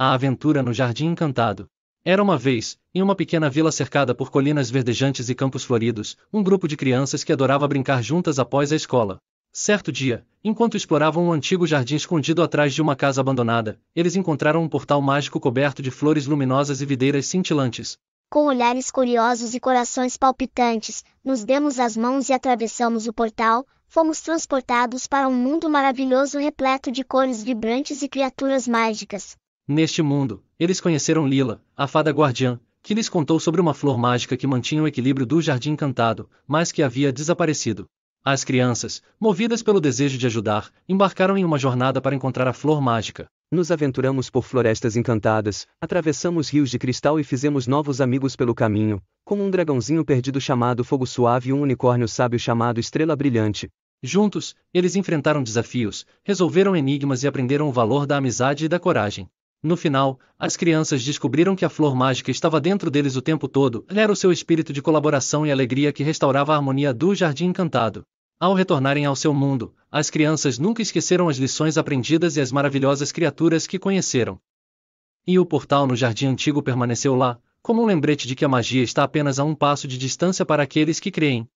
A aventura no Jardim Encantado. Era uma vez, em uma pequena vila cercada por colinas verdejantes e campos floridos, um grupo de crianças que adorava brincar juntas após a escola. Certo dia, enquanto exploravam um antigo jardim escondido atrás de uma casa abandonada, eles encontraram um portal mágico coberto de flores luminosas e videiras cintilantes. Com olhares curiosos e corações palpitantes, nos demos as mãos e atravessamos o portal, fomos transportados para um mundo maravilhoso repleto de cores vibrantes e criaturas mágicas. Neste mundo, eles conheceram Lila, a fada guardiã, que lhes contou sobre uma flor mágica que mantinha o equilíbrio do jardim encantado, mas que havia desaparecido. As crianças, movidas pelo desejo de ajudar, embarcaram em uma jornada para encontrar a flor mágica. Nos aventuramos por florestas encantadas, atravessamos rios de cristal e fizemos novos amigos pelo caminho, como um dragãozinho perdido chamado Fogo Suave e um unicórnio sábio chamado Estrela Brilhante. Juntos, eles enfrentaram desafios, resolveram enigmas e aprenderam o valor da amizade e da coragem. No final, as crianças descobriram que a flor mágica estava dentro deles o tempo todo, era o seu espírito de colaboração e alegria que restaurava a harmonia do jardim encantado. Ao retornarem ao seu mundo, as crianças nunca esqueceram as lições aprendidas e as maravilhosas criaturas que conheceram. E o portal no jardim antigo permaneceu lá, como um lembrete de que a magia está apenas a um passo de distância para aqueles que creem.